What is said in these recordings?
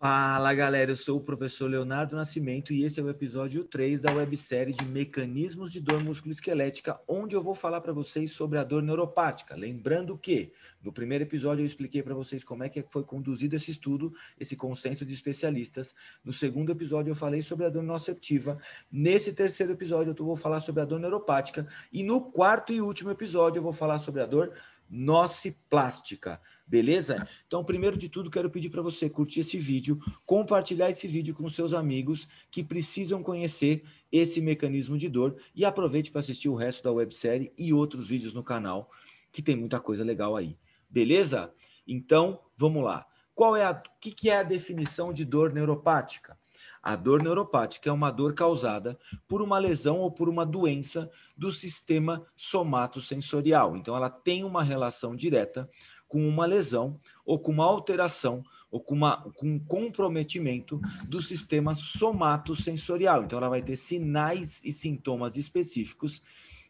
Fala galera, eu sou o professor Leonardo Nascimento e esse é o episódio 3 da websérie de Mecanismos de Dor Musculoesquelética, onde eu vou falar para vocês sobre a dor neuropática. Lembrando que no primeiro episódio eu expliquei para vocês como é que foi conduzido esse estudo, esse consenso de especialistas. No segundo episódio eu falei sobre a dor nociceptiva. Nesse terceiro episódio eu vou falar sobre a dor neuropática e no quarto e último episódio eu vou falar sobre a dor Noce Plástica, beleza? Então, primeiro de tudo, quero pedir para você curtir esse vídeo, compartilhar esse vídeo com seus amigos que precisam conhecer esse mecanismo de dor e aproveite para assistir o resto da websérie e outros vídeos no canal, que tem muita coisa legal aí, beleza? Então, vamos lá. Qual é a, que, que é a definição de dor neuropática? A dor neuropática é uma dor causada por uma lesão ou por uma doença do sistema somatosensorial. Então, ela tem uma relação direta com uma lesão ou com uma alteração ou com, uma, com um comprometimento do sistema somatosensorial. Então, ela vai ter sinais e sintomas específicos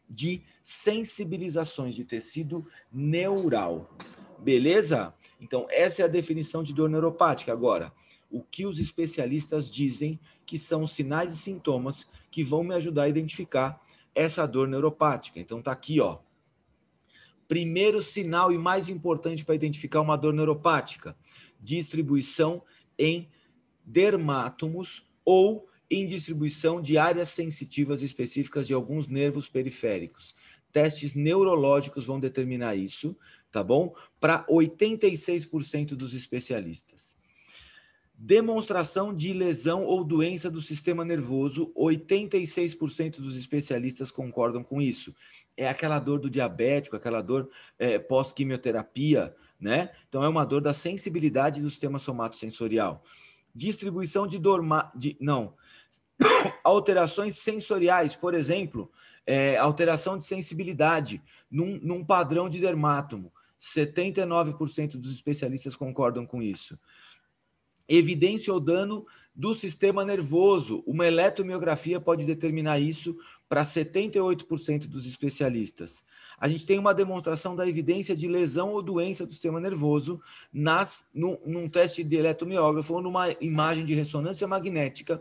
de sensibilizações de tecido neural. Beleza? Então, essa é a definição de dor neuropática. Agora, o que os especialistas dizem que são sinais e sintomas que vão me ajudar a identificar essa dor neuropática. Então tá aqui, ó. Primeiro sinal e mais importante para identificar uma dor neuropática: distribuição em dermátomos ou em distribuição de áreas sensitivas específicas de alguns nervos periféricos. Testes neurológicos vão determinar isso, tá bom? Para 86% dos especialistas. Demonstração de lesão ou doença do sistema nervoso, 86% dos especialistas concordam com isso. É aquela dor do diabético, aquela dor é, pós-quimioterapia, né? Então é uma dor da sensibilidade do sistema somatosensorial. Distribuição de dor, de, não, alterações sensoriais, por exemplo, é, alteração de sensibilidade num, num padrão de dermátomo. 79% dos especialistas concordam com isso. Evidência o dano do sistema nervoso. Uma eletromiografia pode determinar isso para 78% dos especialistas. A gente tem uma demonstração da evidência de lesão ou doença do sistema nervoso nas, no num teste de eletromiógrafo ou numa imagem de ressonância magnética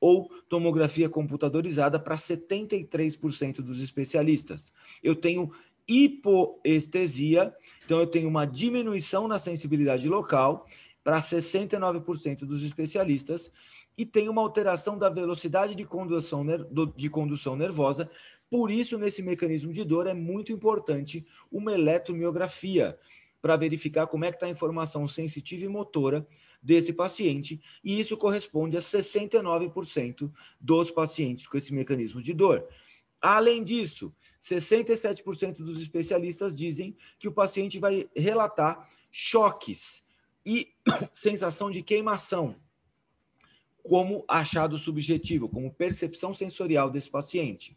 ou tomografia computadorizada para 73% dos especialistas. Eu tenho hipoestesia, então eu tenho uma diminuição na sensibilidade local para 69% dos especialistas e tem uma alteração da velocidade de condução, de condução nervosa. Por isso, nesse mecanismo de dor é muito importante uma eletromiografia para verificar como é que está a informação sensitiva e motora desse paciente, e isso corresponde a 69% dos pacientes com esse mecanismo de dor. Além disso, 67% dos especialistas dizem que o paciente vai relatar choques e sensação de queimação, como achado subjetivo, como percepção sensorial desse paciente.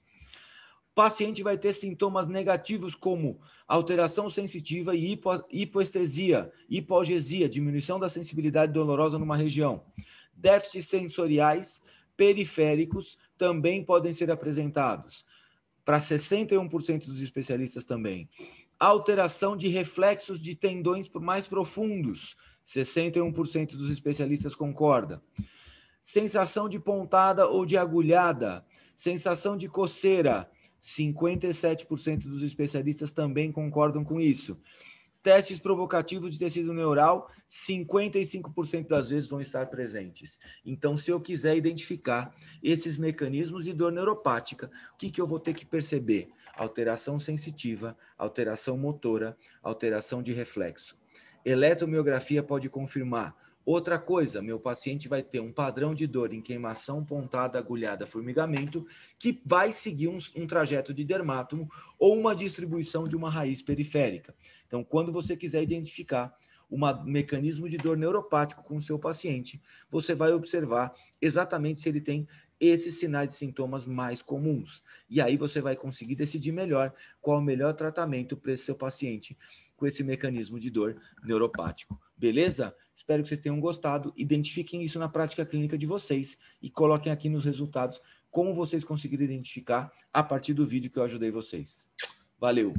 O paciente vai ter sintomas negativos como alteração sensitiva e hipo, hipoestesia, hipogesia, diminuição da sensibilidade dolorosa numa região. Déficits sensoriais periféricos também podem ser apresentados para 61% dos especialistas também alteração de reflexos de tendões mais profundos, 61% dos especialistas concorda. Sensação de pontada ou de agulhada, sensação de coceira, 57% dos especialistas também concordam com isso. Testes provocativos de tecido neural, 55% das vezes vão estar presentes. Então, se eu quiser identificar esses mecanismos de dor neuropática, o que, que eu vou ter que perceber? alteração sensitiva, alteração motora, alteração de reflexo. Eletromiografia pode confirmar. Outra coisa, meu paciente vai ter um padrão de dor em queimação, pontada, agulhada, formigamento, que vai seguir um, um trajeto de dermátomo ou uma distribuição de uma raiz periférica. Então, quando você quiser identificar um mecanismo de dor neuropático com o seu paciente, você vai observar exatamente se ele tem esses sinais e sintomas mais comuns. E aí você vai conseguir decidir melhor qual o melhor tratamento para esse seu paciente com esse mecanismo de dor neuropático. Beleza? Espero que vocês tenham gostado. Identifiquem isso na prática clínica de vocês e coloquem aqui nos resultados como vocês conseguiram identificar a partir do vídeo que eu ajudei vocês. Valeu!